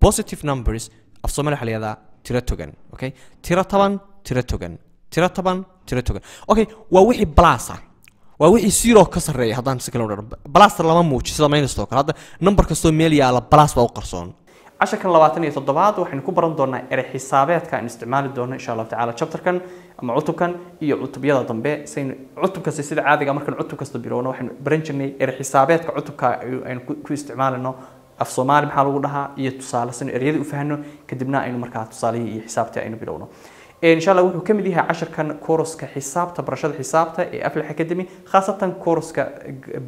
positive numbers af soomali waxa la yihahdaa tiro togan okay tiro toban tiro togan tiro toban tiro togan okay waa wixii blasa ah. waa wixii zero ka sarreeya haddaan si kale u dhahno blaster lama muuji sida minus oo kale hadda number kastoo meel yaala blas waa u qarsoon casharkan labaatan iyo toddobaad waxaynu ku baran doonaa erey xisaabeedka aan isticmaali doono insha allahu tacaala chapterkan ama cutubkan iyo cutubyada dambe saynu cutub kasta sida caadiga ah, markaan cutub kasta bilowno waxaynu baran jirnay erey xisaabeedka cutubka aynu ku isticmaalino af soomaali maxaa lagu dhahaa iyo tusaale sinu eryadii ufahno kadibna aynu markaa tusaalihii iyo xisaabtii aynu bilowno insha alla wuxuu kamid yahay casharkan koroska xisaabta barashada xisaabta ee aflix academy khaasatan koroska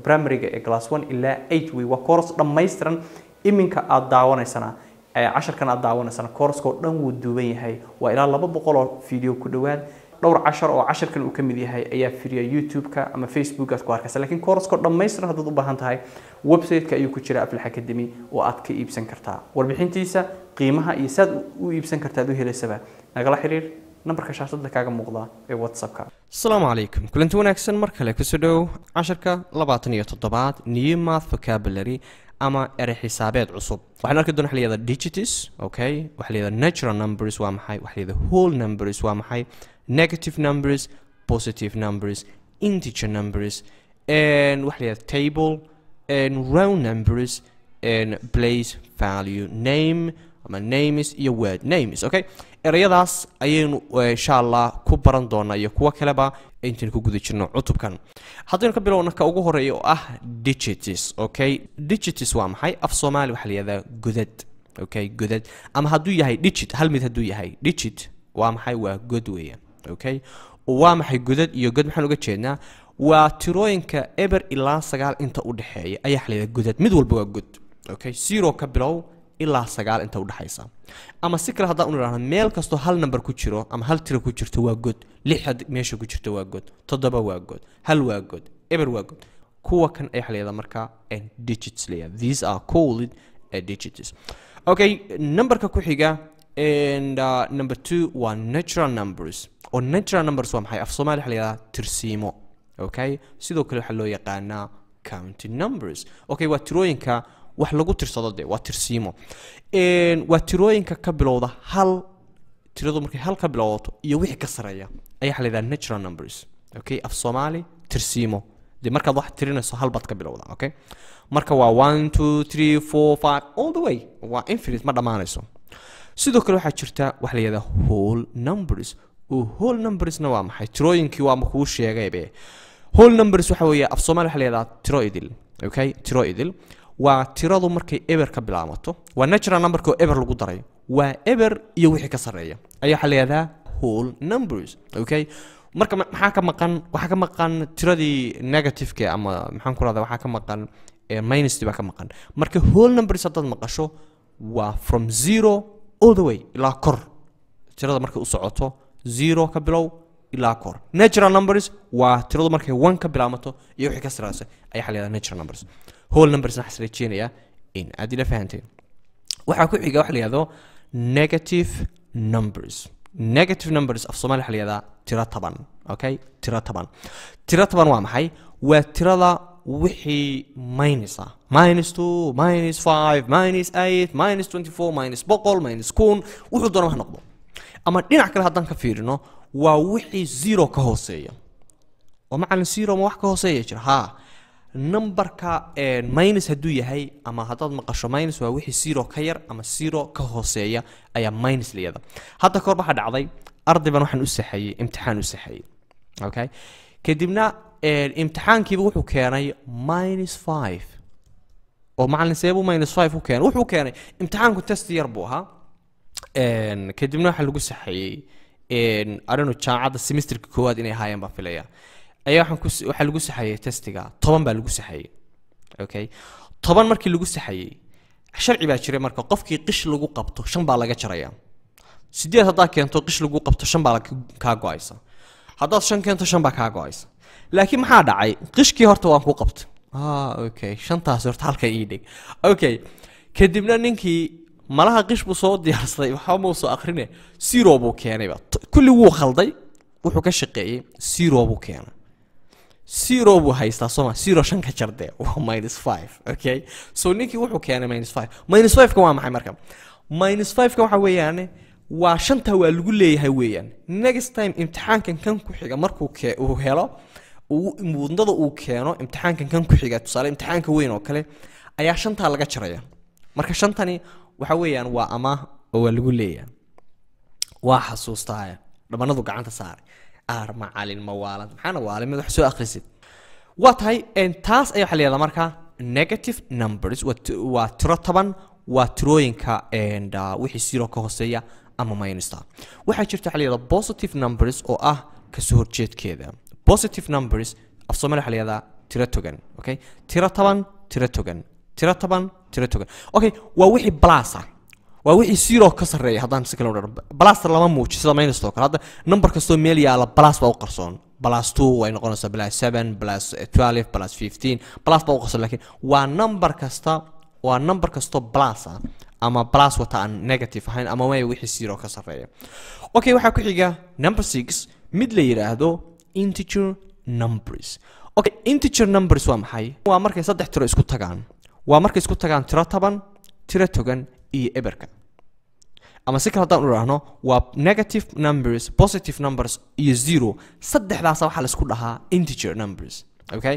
primariga ee glass one ilaa eight way waa koros dhammaystiran iminka aada daawanaysana casharkan aada daawanaysana koroskao dhan wuu duuban yahay waa ilaa laba boqol oo video ku dhowaad dhowr cashar oo casharkan uu ka mid yahay ayaa firiya youtube-ka ama facebook aad ku arkaysa lakiin coursko dhammaystiran haddaad u baahan tahay website ayuu ku jira aflax academy oo aad ka iibsan kartaa warbixintiisa qiimaha iyo saad u iibsan kartaad u helaysaba nagala xiriir nambarka shaashadda kaaga muuqda ee whatsappka asalaamu calaykum kulanti wanaagsan mar kale kusoo dhowow casharka labaatan iyo toddobaad new math vocabulary ama erey xisaabeed cusub waxaan arki doona waxlayada digitis okay waxlayada natural numbers waa maxay waxlayada whole numbers waa maxay negative numbers positive numbers integer numbers and wax la table and row numbers and place value name ama names iyo word names okay ereyadaas ayaynu insha allah ku baran doonaa iyo kuwo kaleba intaan ku guda jirno cutubkan haddaynu ka bilowna ka ugu horeeya oo ah digits okay digits waa maxay af soomaali waxaa la yihahdaa godad okay godad ama hadduu yahay digit hal mid hadduu yahay digit waa maxay waa god weeyaan okay waa maxay godad iyo god maxaan uga jeednaa waa tirooyinka eber ilaa sagaal inta udhexeeya ayaa xalida godad mid walba waa god okay zero ka bilow ilaa sagaal inta udhexaysa ama si kale haddaan unidhaahno meel kastoo hal number ku jiro ama hal tiro ku jirto waa god lix meesha ku jirto waa god toddoba waa god hal waa god eber waa god kuwa kan ayaa xaliyada markaa digits leeyahay these are called digits okay numberka ku xiga and uh, number two waa natural numbers oo natural numbers waa maxay af soomaali waxa la yidhahdaa tirsiimo okay sidoo kale waxaa loo yaqaanaa county numbers okay waa tirooyinka wax lagu tirsado de waa tirsiimo waa tirooyinka ka bilowda hal tiradu markay hal ka bilowdato iyo wixii ka sareeya ayaa waxa la yidhahdaa natural numbers okay af soomaali tirsiimo dee markaad wax tirinayso hal baad ka bilowda okay marka waa one two three four five all the way waa infinite ma dhammaanayso sidoo kale waxaa jirta waxa la yidhahdaa whole numbers hol numbersna waa maxay tirooyinkii waama kuu sheegaybe hol numbers waxa weeye af soomaali waxa la yidhaha tiroidil okay tiroidil waa tiradu markay eber ka bilaabato waa natural numberka oo eber lagu daray waa eber iyo wixii ka sarreeya ayaa waxaa la yidhahdaa whole numbers okay marka maxaa ka maqan waxaa ka maqan tiradii negativeka ama maxaan ku rahdaa waxaa ka maqan minusdi baa ka maqan marka whole numbers haddaad maqasho waa from zero all the way ilaa kor tirada markay u socoto zero ka bilow ilaa cor natural numbers waa tiradu markay one ka bilaabato iyo wixii ka sarreysay ayaa waxa la yidhaha natural numbers whole numbersna waxaa rajeynaya in aad ila fahanteen waxaa ku xiga waxa la yidhahdo negative numbers negative numbers af soomaali waxa la yidhahdaa tiro taban okay tiro taban tiro taban waa maxay waa tirada wixii minus ah minus two minus five minus eight minus twenty four minus boqol minus kun wuxuu doona wax noqdo ama dhinac kale haddaan ka fiirino waa wixii zero ka hooseeya oo macalin zero ma wax ka hooseeya jira haa numberka eh, minus hadduu yahay ama haddaad maqasho minus waa wixii zero ka yar ama zero ka hooseeya ayaa minus liyada hadda kahor waxaa dhacday arday baan waxaan u saxayey imtixaan u saxayey okay kadibna eh, imtixaankiiba wuxuu keenay minus five oo macalin seebuu minus five u keenay wuxuu keenay imtixaanku test yar buu ahaa kadibna waxaa lagu saxeeyey arinu jaamacadda semesterka koowaad inay ahaayeen baan filaya ayaa lagu saxeeyey testiga toban baa lagu saxeeyey okay toban markii lagu saxeeyey sharci baa jiray marka qofkii qish lagu qabto shan baa laga jaraya sideed haddaa keento qish lagu qabto shan baa kaa go-aysa haddaad shan keento shan baa kaa go-aysa laakiin maxaa dhacay qishkii horta waan ku qabta ah, okay shantaas horta halka ii dhig okay kadibna ninkii malaha qish buu soo diyaarsaday waxba muusoo akrine siro buu keenayba kulli wuu khalday wuxuu ka shaqeeyey siro buu keenay siro buu haystaa sooma siro shan jardee minus five okay so ninkii wuxuu keenay minus five minus fiveka waa maxay marka minus fiveka waxa weeyaane waa shantaa waa lagu leeyahay weeyaan next time imtixaankan kan ku xiga markuu uu helo mudnada uu keeno imtixaankan kan ku xiga tusaale imtixaanka weyn oo kale ayaa shantaa laga jaraya marka shantani waxa weeyaan waa amaah oo waa lagu leeyaha waa xasuustaaye dhamanadu gacanta saaray aar macalin ma waalad maxaana waalimid wax soo akhrisid waa tahay taas ayaa waxa la yihahdaa markaa negative numbers waa tiro toban waa tirooyinka ah, wixii siro ka hooseeya ama minusta waxaa jirta waxa la yihahdaa positive numbers oo ah kasoo horjeedkeeda positive numbers af soomaali waxa la yihahdaa tiro togan okay tiro toban tiro togan tiro toban tiro togan okay waa wixii blasa waa wixii zero ka sarreeya haddaan si kale odhan blasta lama muujiyo sida oo kale hadda number kastoo meel yaala blas baa u qarsoon plus two way noqonaysaa plus seven plus twelve plus fifteen plus baa u qarsoon laakiin waa number kasta waa number kastoo blasa ama plus wata aan negative ahayn ama way wixii zero ka sarreeya okay waxaa ku xiga number six mid la yidhaahdo integer numbers okay integer numbers waa maxay waa markay saddex tiro isku tagaan waa markay isku tagaan tiro taban tiro togan iyo eberka ama si kale haddaan idhaahno waa negative numbers positive numbers iyo zero saddexdaasa waxaa laisku dhahaa integer numbers okay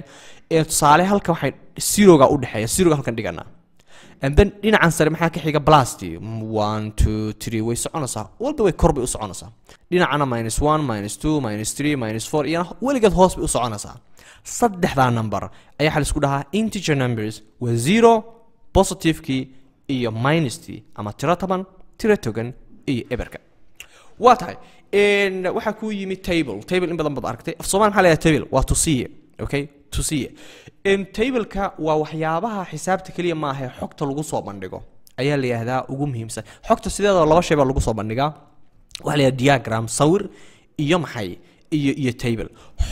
tusaale halka waxay zeroga u dhexeeya zeroga halkan dhiganaa and then dhinacan sare maxaa ka xiga blasty one two three way soconaysaa walba way kor bay u soconaysaa dhinacana minus one minus two minus three minus four iyana weligeed hoos bay u soconaysaa saddexdaa number ayaa waxaa laisku dhahaa integer numbers waa zero positivekii iyo minuskii ama tiro toban tiro togan iyo eberka waa tahay waxaa kuu yimid table table in badan baad aragtay af somalia maxaa leeyahay table waa tusiye okay tusiye tableka waa waxyaabaha xisaabta keliya maaha xogta lagu soo bandhigo ayaa la yidhaahdaa ugu muhiimsan xogta sideedaba laba shay baa lagu soo bandhigaa waxa la diagram sawir iyo maxay iyo iyo table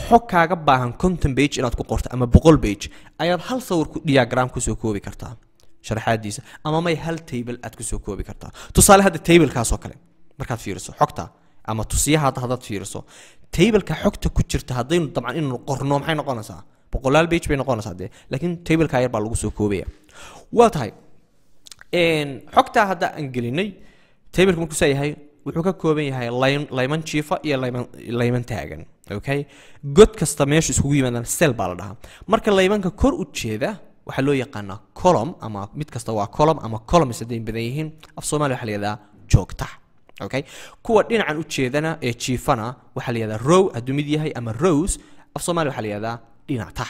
xog kaaga baahan content page inaad ku qorto ama boqol page ayaad hal sawir ku diagram kusoo koobi kartaa sharxaadiisa ama may hal table aad kusoo koobi kartaa tusaale hadda tablekaasoo kale markaad fiiriso xogta ama tusiyaha haddaad fiiriso tableka xogta ku jirta haddaynu dabcan inaynu qorno maxay noqonaysaa boqolaal page bay noqonaysaa dee laakiin tableka yar baa lagu soo koobaya waa tahay xogtaa hadda aan gelinay tableka markuusaa yahay wuxuu ka kooban yahay layman jiifa iyo layman taagan okay god kasta meesha iskugu yimaadaan sel baa la dhahaa marka laymanka kor u jeeda waxaa loo yaqaanaa colom ama mid kasta waa colom ama colom haday badan yihiin af soomalia waxaa layihahdaa joogta okay kuwa dhinacan u jeedana ee jiifana waxaa layihahdaa row hadduu mid yahay ama rose af soomalia waxaa layihahdaa dhinacta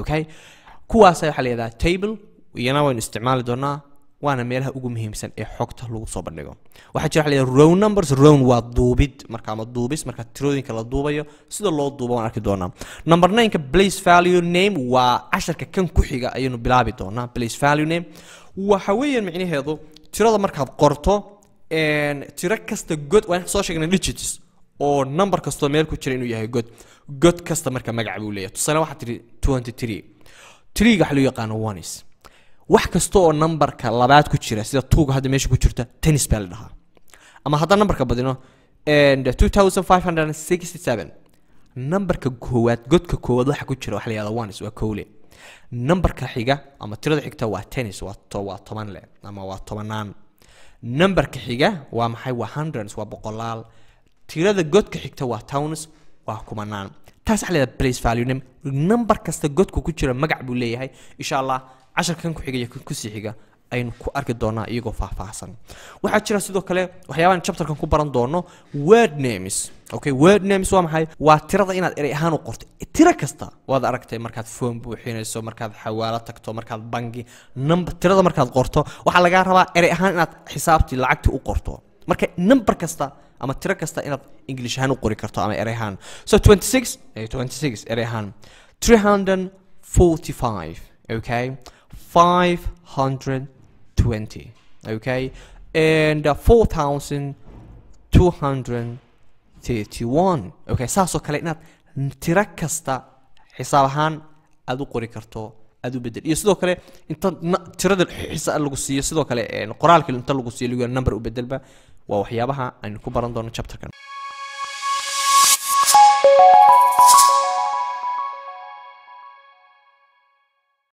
okay kuwaasa waxaa layihahdaa table iyana waynu isticmaali doonaa waana meelaha ugu muhiimsan ee xogta lagu soo bandhigo waxaa jira waxaa row numbers rown waa duubid marka ama duubis marka tirooyinka la duubayo sida loo duubo waan arki doonaa number nineka place value name waa casharka kan ku xiga ayaynu bilaabi doonaa place value name waxa weeyaan micnaheedu tirada markaad qorto tiro kasta god waan soo sheegnay digits oo number kastoo meel ku jira inuu yahay god god kasta marka magac buu leeyahay tusaale waxaa tiri twenty three triga waxaa loo yaqaano ones wax kasta oo numberka labaad ku jira sida tuuga hadda meesha ku jirta tennis baa la dhahaa ama haddaan numberka badino numberka koowaad godka koowaad waxa ku jira waxa la ones waa kow le xiga ama tirada xigta waa tennis waa waa toban le ama waa tobanaan numberka xiga waa maxay waa hundreds waa boqolaal tirada godka xigta waa towns waa kumanaan taas waxa la place value number kasta godka ku jira magac buu leeyahay insha allah casharkan ku-xiga iyo kan kusii xiga aynu ku arki doonaa iyagoo faahfaahsan waxaa jira sidoo kale waxyaabahan chapterkan ku baran doono word names okay word names waa maxay waa tirada inaad erey ahaan u qorto tiro kasta waad aragtay markaad foom buuxinayso markaad xawaalo tagto markaad bangi number tirada markaad qorto waxaa lagaa rabaa erey ahaan inaad xisaabtii lacagtii u qorto marka number kasta ama tiro kasta inaad english ahaan u qori karto ama erey ahaan so 26 26 erey ahaan 345 okay 520 okay and uh, 4231 okay saasoo kale inaad tiro kasta xisaab ahaan aada u qori karto aada u bedel iyo sidoo kale inta tirada xisa lagu siiyo sidoo kale qoraalkii inta lagu siiyo lagu number u bedelba waa waxyaabaha aynu ku baran doono chapterkan